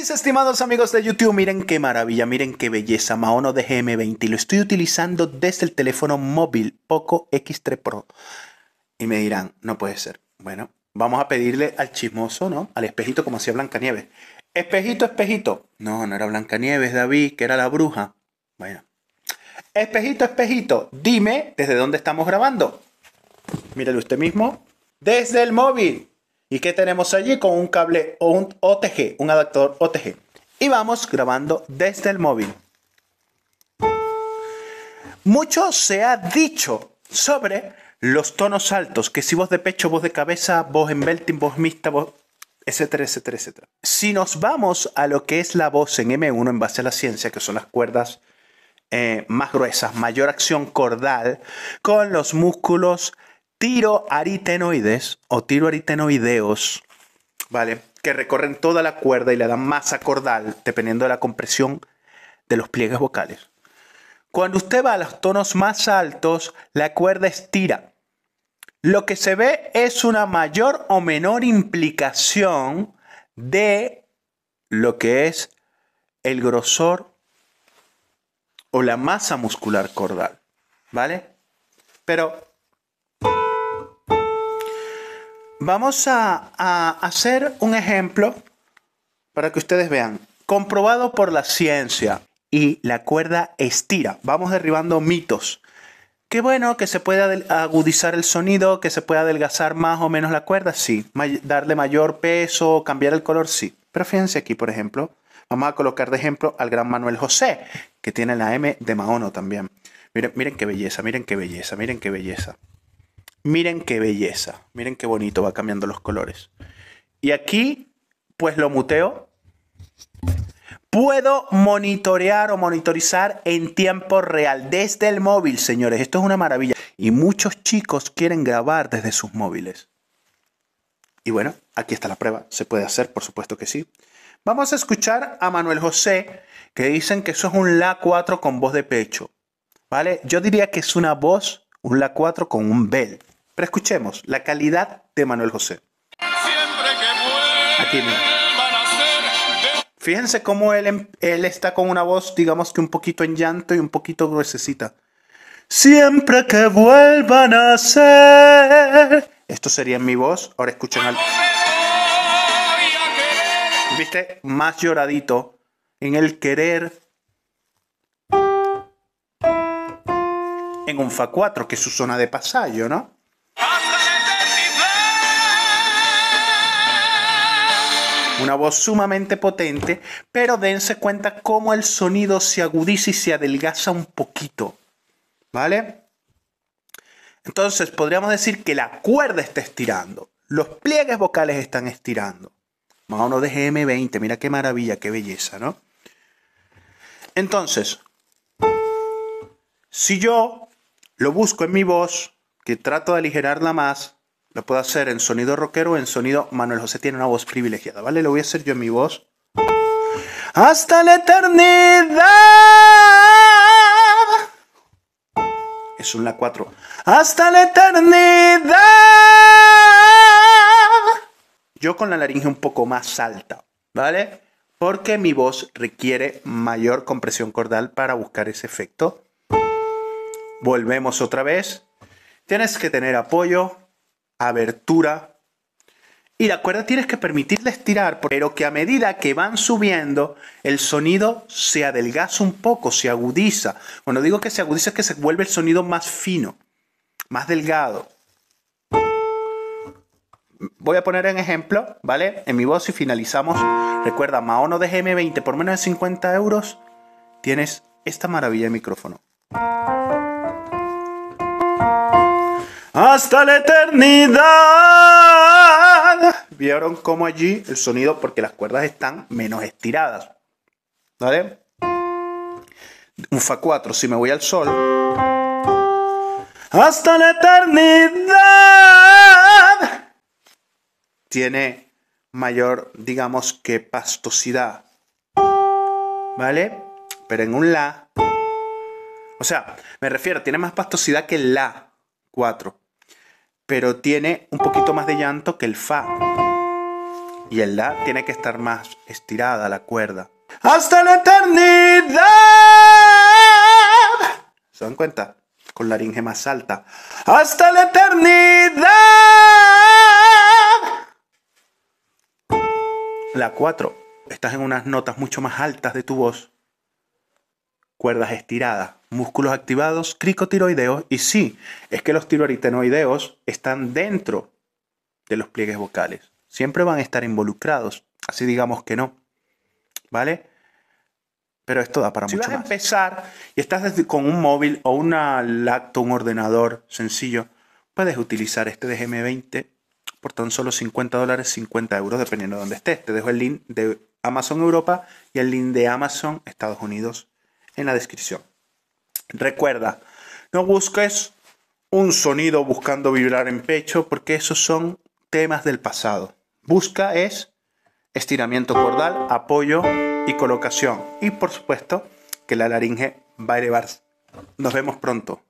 estimados amigos de YouTube, miren qué maravilla, miren qué belleza, Maono gm 20 Lo estoy utilizando desde el teléfono móvil Poco X3 Pro. Y me dirán, no puede ser. Bueno, vamos a pedirle al chismoso, ¿no? Al espejito, como hacía Blancanieves. Espejito, espejito. No, no era Blancanieves, David, que era la bruja. Bueno. Espejito, espejito, dime desde dónde estamos grabando. Míralo usted mismo. Desde el móvil. ¿Y qué tenemos allí? Con un cable o un OTG, un adaptador OTG. Y vamos grabando desde el móvil. Mucho se ha dicho sobre los tonos altos, que si voz de pecho, voz de cabeza, voz en belting, voz mixta, voz etcétera, etcétera, etcétera. Si nos vamos a lo que es la voz en M1 en base a la ciencia, que son las cuerdas eh, más gruesas, mayor acción cordal, con los músculos Tiro aritenoides o tiro aritenoideos, ¿vale? Que recorren toda la cuerda y le dan masa cordal dependiendo de la compresión de los pliegues vocales. Cuando usted va a los tonos más altos, la cuerda estira. Lo que se ve es una mayor o menor implicación de lo que es el grosor o la masa muscular cordal, ¿vale? Pero Vamos a, hacer un ejemplo para que ustedes vean. Comprobado por la ciencia y la cuerda estira. Vamos derribando mitos. Qué bueno que se pueda agudizar el sonido, que se pueda adelgazar más o menos la cuerda, sí. darle mayor peso, cambiar el color, sí. Pero fíjense aquí, por ejemplo, vamos a colocar de ejemplo al gran Manuel José, que tiene la M de Mahono también. Miren, miren qué belleza, miren qué belleza, miren qué belleza miren qué belleza, miren qué bonito, va cambiando los colores. Y aquí, pues lo muteo. Puedo monitorear o monitorizar en tiempo real desde el móvil, señores. Esto es una maravilla. Y muchos chicos quieren grabar desde sus móviles. Y bueno, aquí está la prueba. Se puede hacer, por supuesto que sí. Vamos a escuchar a Manuel José, que dicen que eso es un La 4 con voz de pecho. ¿Vale? Yo diría que es una voz, un La 4 con un Bell. Pero escuchemos la calidad de Manuel José. Aquí Fíjense cómo él, em, él está con una voz, digamos que un poquito en llanto y un poquito gruesecita. Siempre que vuelvan a ser. Esto sería en mi voz. Ahora escuchen al. ¿Viste? Más lloradito. En el querer. En un Fa4, que es su zona de pasallo, ¿no? una voz sumamente potente, pero dense cuenta cómo el sonido se agudiza y se adelgaza un poquito. ¿Vale? Entonces podríamos decir que la cuerda está estirando, los pliegues vocales están estirando. Más uno de GM20, mira qué maravilla, qué belleza, ¿no? Entonces, si yo lo busco en mi voz, que trato de aligerarla más, lo puedo hacer en sonido rockero o en sonido Manuel José tiene una voz privilegiada, ¿vale? Lo voy a hacer yo en mi voz. Hasta la eternidad. Es un La 4. Hasta la eternidad. Yo con la laringe un poco más alta, ¿vale? Porque mi voz requiere mayor compresión cordal para buscar ese efecto. Volvemos otra vez. Tienes que tener apoyo, abertura. Y la cuerda tienes que permitirle estirar, pero que a medida que van subiendo, el sonido se adelgaza un poco, se agudiza. Cuando digo que se agudiza es que se vuelve el sonido más fino, más delgado. Voy a poner un ejemplo, ¿vale? En mi voz y finalizamos. Recuerda, Maono de GM20 por menos de 50 euros, tienes esta maravilla de micrófono. hasta la eternidad. Vieron cómo allí el sonido, porque las cuerdas están menos estiradas. ¿Vale? Un Fa4, si me voy al Sol. Hasta la eternidad. Tiene mayor, digamos que pastosidad. ¿Vale? Pero en un La. O sea, me refiero, tiene más pastosidad que el La 4 pero tiene un poquito más de llanto que el fa. Y el la tiene que estar más estirada la cuerda. ¡Hasta la eternidad! ¿Se dan cuenta? Con laringe más alta. ¡Hasta la eternidad! La 4. Estás en unas notas mucho más altas de tu voz cuerdas estiradas, músculos activados, cricotiroideos y sí, es que los tiroaritenoideos están dentro de los pliegues vocales. Siempre van a estar involucrados, así digamos que no. ¿Vale? Pero esto da para si vas a empezar y estás con un móvil o una laptop, un ordenador sencillo, puedes utilizar este gm 20 por tan solo 50 dólares, 50 euros, dependiendo de dónde estés. Te dejo el link de Amazon Europa y el link de Amazon Estados Unidos en la descripción. Recuerda, no busques un sonido buscando vibrar en pecho porque esos son temas del pasado. Busca es estiramiento cordal, apoyo y colocación. Y por supuesto que la laringe va a elevarse. Nos vemos pronto.